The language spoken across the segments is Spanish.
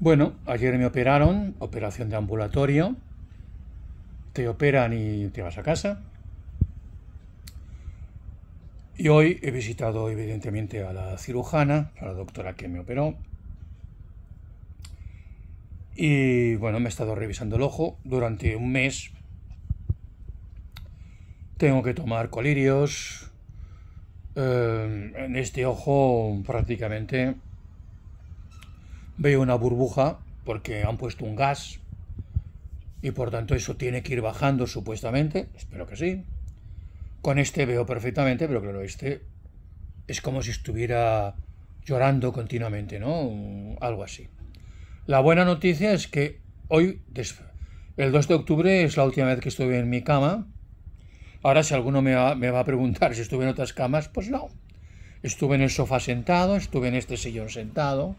Bueno, ayer me operaron, operación de ambulatorio. Te operan y te vas a casa. Y hoy he visitado evidentemente a la cirujana, a la doctora que me operó. Y bueno, me he estado revisando el ojo durante un mes. Tengo que tomar colirios. Eh, en este ojo prácticamente veo una burbuja porque han puesto un gas y por tanto eso tiene que ir bajando supuestamente, espero que sí. Con este veo perfectamente, pero claro, este es como si estuviera llorando continuamente, ¿no? Algo así. La buena noticia es que hoy, el 2 de octubre, es la última vez que estuve en mi cama. Ahora si alguno me va, me va a preguntar si estuve en otras camas, pues no. Estuve en el sofá sentado, estuve en este sillón sentado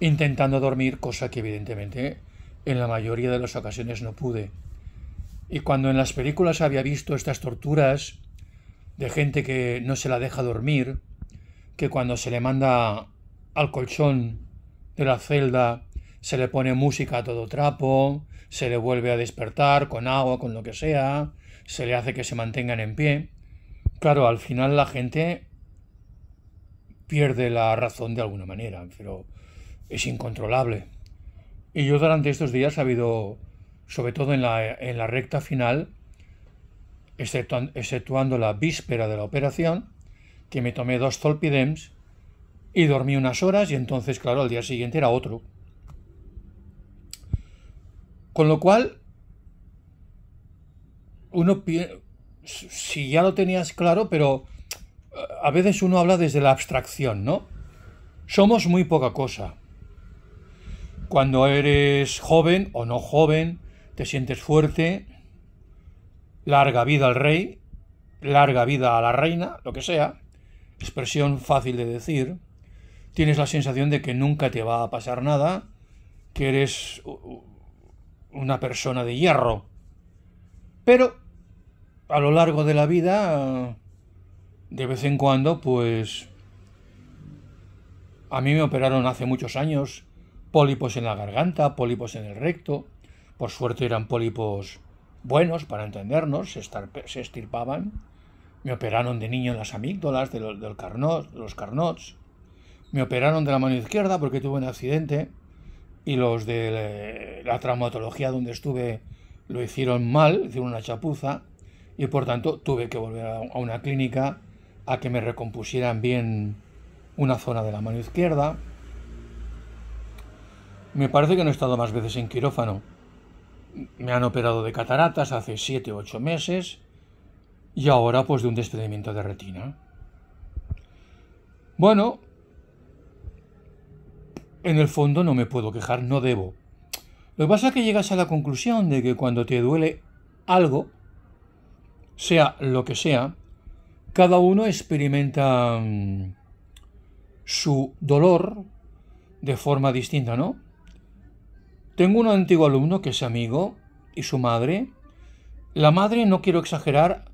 intentando dormir, cosa que evidentemente en la mayoría de las ocasiones no pude. Y cuando en las películas había visto estas torturas de gente que no se la deja dormir, que cuando se le manda al colchón de la celda se le pone música a todo trapo, se le vuelve a despertar con agua, con lo que sea, se le hace que se mantengan en pie. Claro, al final la gente pierde la razón de alguna manera, pero es incontrolable. Y yo durante estos días ha habido, sobre todo en la, recta final, exceptuando, la víspera de la operación, que me tomé dos tolpidems y dormí unas horas y entonces, claro, al día siguiente era otro. Con lo cual, uno, si ya lo tenías claro, pero eh, a veces uno habla desde la abstracción, ¿no? Somos muy poca cosa. Cuando eres joven o no joven, te sientes fuerte, larga vida al rey, larga vida a la reina, lo que sea, expresión fácil de decir, tienes la sensación de que nunca te va a pasar nada, que eres una persona de hierro. Pero a lo largo de la vida, de vez en cuando, pues... A mí me operaron hace muchos años Pólipos en la garganta, pólipos en el recto. Por suerte eran pólipos buenos, para entendernos, se, estirpaban. Me operaron de niño en las amígdalas, de los, del carnot, los carnots. Me operaron de la mano izquierda porque tuve un accidente y los de la traumatología donde estuve lo hicieron mal, hicieron una chapuza y por tanto tuve que volver a una clínica a que me recompusieran bien una zona de la mano izquierda. Me parece que no he estado más veces en quirófano. Me han operado de cataratas hace 7 o ocho meses y ahora pues de un desprendimiento de retina. Bueno, en el fondo no me puedo quejar, no debo. Lo que pasa es que llegas a la conclusión de que cuando te duele algo, sea lo que sea, cada uno experimenta mm, su dolor de forma distinta, ¿no? Tengo un antiguo alumno que es amigo y su madre. La madre, no quiero exagerar,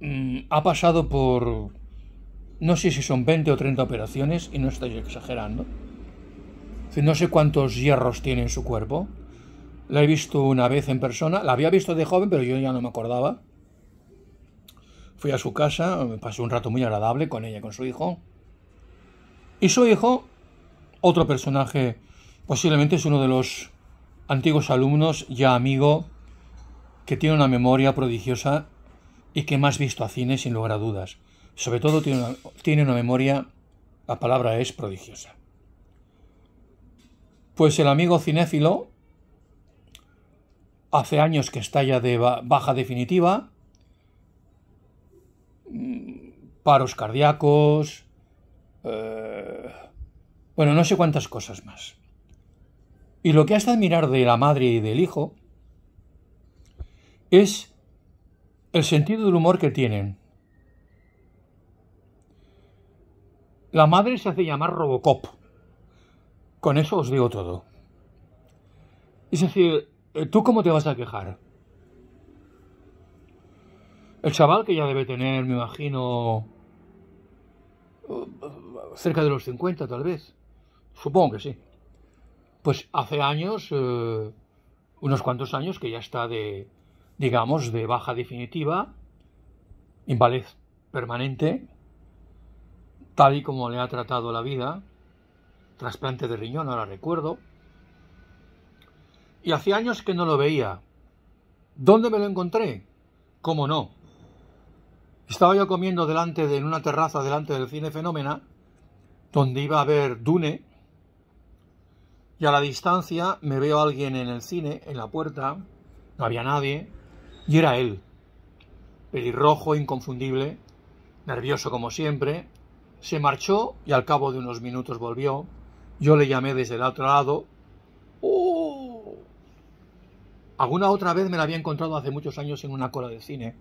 mm, ha pasado por... no sé si son 20 o 30 operaciones y no estoy exagerando. No sé cuántos hierros tiene en su cuerpo. La he visto una vez en persona. La había visto de joven, pero yo ya no me acordaba. Fui a su casa, me pasé un rato muy agradable con ella, y con su hijo. Y su hijo, otro personaje Posiblemente es uno de los antiguos alumnos ya amigo que tiene una memoria prodigiosa y que más visto a cine sin lugar a dudas. Sobre todo tiene una, memoria, la palabra es prodigiosa. Pues el amigo cinéfilo, hace años que está ya de baja definitiva, mm, paros cardíacos, eh, bueno, no sé cuántas cosas más. Y lo que has de admirar de la madre y del hijo es el sentido del humor que tienen. La madre se hace llamar Robocop. Con eso os digo todo. Es decir, eh, ¿tú cómo te vas a quejar? El chaval que ya debe tener, me imagino, eh, cerca de los 50 tal vez. Supongo que sí pues hace años, eh, unos cuantos años que ya está de, digamos, de baja definitiva, invalidez permanente, tal y como le ha tratado la vida, trasplante de riñón, ahora recuerdo, y hace años que no lo veía. ¿Dónde me lo encontré? ¿Cómo no? Estaba yo comiendo delante de, en una terraza delante del cine Fenómena, donde iba a ver Dune, y a la distancia me veo a alguien en el cine, en la puerta, no había nadie, y era él. Pelirrojo, inconfundible, nervioso como siempre, se marchó y al cabo de unos minutos volvió. Yo le llamé desde el otro lado. ¡Oh! Alguna otra vez me la había encontrado hace muchos años en una cola de cine.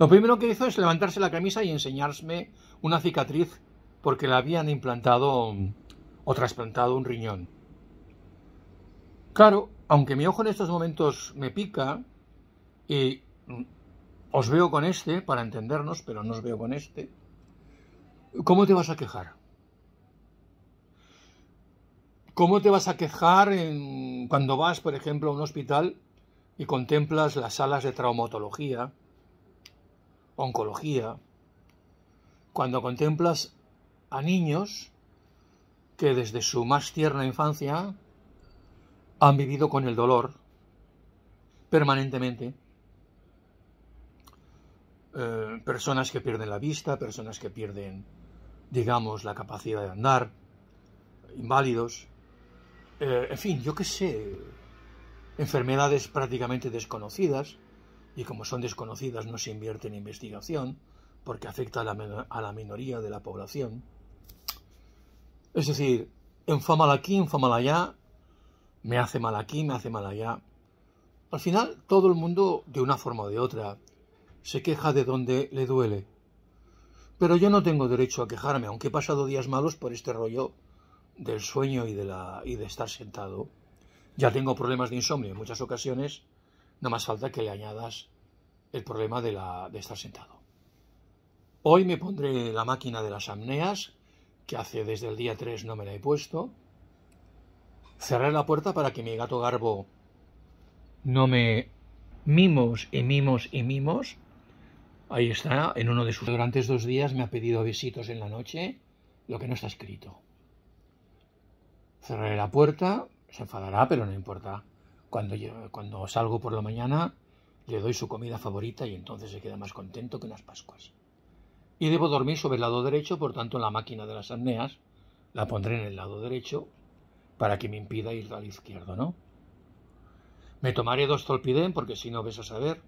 Lo primero que hizo es levantarse la camisa y enseñarme una cicatriz porque le habían implantado mm, o trasplantado un riñón. Claro, aunque mi ojo en estos momentos me pica, y os veo con este para entendernos, pero no os veo con este, ¿cómo te vas a quejar? ¿Cómo te vas a quejar cuando vas, por ejemplo, a un hospital y contemplas las salas de traumatología, oncología, cuando contemplas a niños que desde su más tierna infancia han vivido con el dolor permanentemente. Eh, personas que pierden la vista, personas que pierden, digamos, la capacidad de andar, inválidos, eh, en fin, yo qué sé, enfermedades prácticamente desconocidas, y como son desconocidas no se invierte en investigación, porque afecta a la, a la minoría de la población. Es decir, la aquí, enfámala allá, me hace mal aquí, me hace mal allá. Al final, todo el mundo, de una forma o de otra, se queja de donde le duele. Pero yo no tengo derecho a quejarme, aunque he pasado días malos por este rollo del sueño y de, estar sentado. Ya tengo problemas de insomnio en muchas ocasiones, no más falta que le añadas el problema de, de estar sentado. Hoy me pondré la máquina de las amneas, que hace desde el día 3 no me la he puesto, Cerraré la puerta para que mi gato garbo no me mimos y mimos y mimos. Ahí está, en uno de sus... Durante dos días me ha pedido besitos en la noche, lo que no está escrito. Cerraré la puerta, se enfadará, pero no importa. Cuando, cuando salgo por la mañana, le doy su comida favorita y entonces se queda más contento que unas pascuas. Y debo dormir sobre el lado derecho, por tanto la máquina de las apneas la pondré en el lado derecho para que me impida ir al izquierdo, ¿no? Me tomaré dos tolpidén porque si no ves a saber.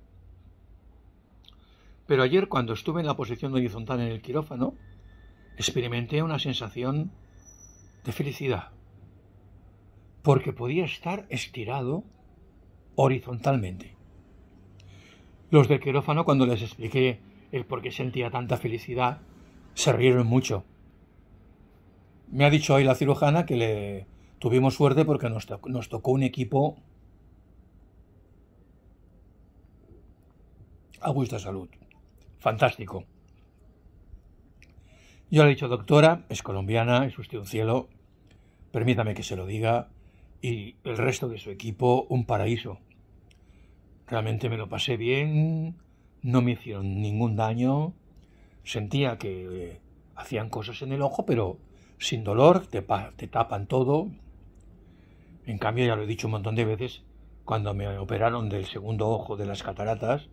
Pero ayer cuando estuve en la posición horizontal en el quirófano, experimenté una sensación de felicidad, porque podía estar estirado horizontalmente. Los del quirófano, cuando les expliqué el por qué sentía tanta felicidad, se rieron mucho. Me ha dicho hoy la cirujana que le Tuvimos suerte porque nos tocó, un equipo a gusto de salud. Fantástico. Yo le he dicho, doctora, es colombiana, es usted un cielo, permítame que se lo diga, y el resto de su equipo, un paraíso. Realmente me lo pasé bien, no me hicieron ningún daño, sentía que eh, hacían cosas en el ojo, pero sin dolor, te tapan todo, en cambio, ya lo he dicho un montón de veces, cuando me operaron del segundo ojo de las cataratas,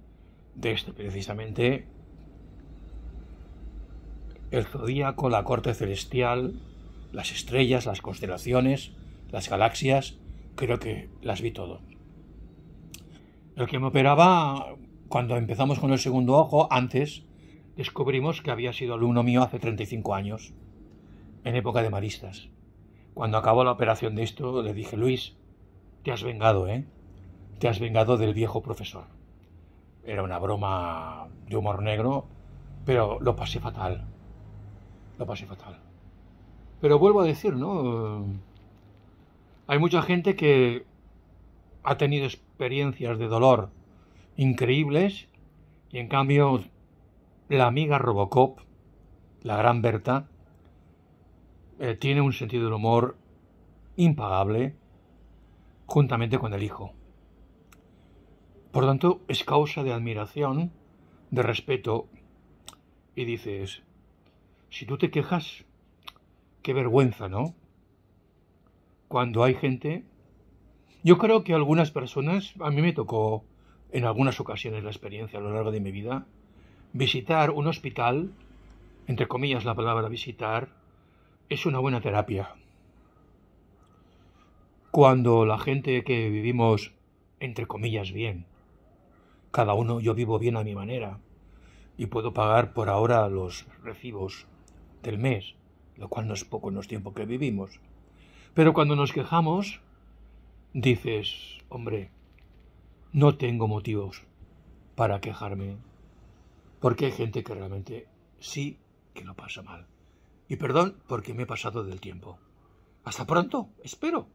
de este precisamente, el zodíaco, la corte celestial, las estrellas, las constelaciones, las galaxias, creo que las vi todo. El que me operaba, cuando empezamos con el segundo ojo, antes, descubrimos que había sido alumno mío hace 35 años, en época de maristas. Cuando acabó la operación de esto, le dije, Luis, te has vengado, ¿eh? Te has vengado del viejo profesor. Era una broma de humor negro, pero lo pasé fatal. Lo pasé fatal. Pero vuelvo a decir, ¿no? Hay mucha gente que ha tenido experiencias de dolor increíbles y en cambio la amiga Robocop, la gran Berta, eh, tiene un sentido del humor impagable juntamente con el hijo. Por tanto, es causa de admiración, de respeto, y dices, si tú te quejas, qué vergüenza, ¿no? Cuando hay gente... Yo creo que algunas personas, a mí me tocó en algunas ocasiones la experiencia a lo largo de mi vida, visitar un hospital, entre comillas la palabra visitar, es una buena terapia. Cuando la gente que vivimos, entre comillas, bien, cada uno yo vivo bien a mi manera y puedo pagar por ahora los recibos del mes, lo cual no es poco en los tiempos que vivimos. Pero cuando nos quejamos, dices, hombre, no tengo motivos para quejarme, porque hay gente que realmente sí que lo pasa mal. Y perdón porque me he pasado del tiempo. Hasta pronto, espero.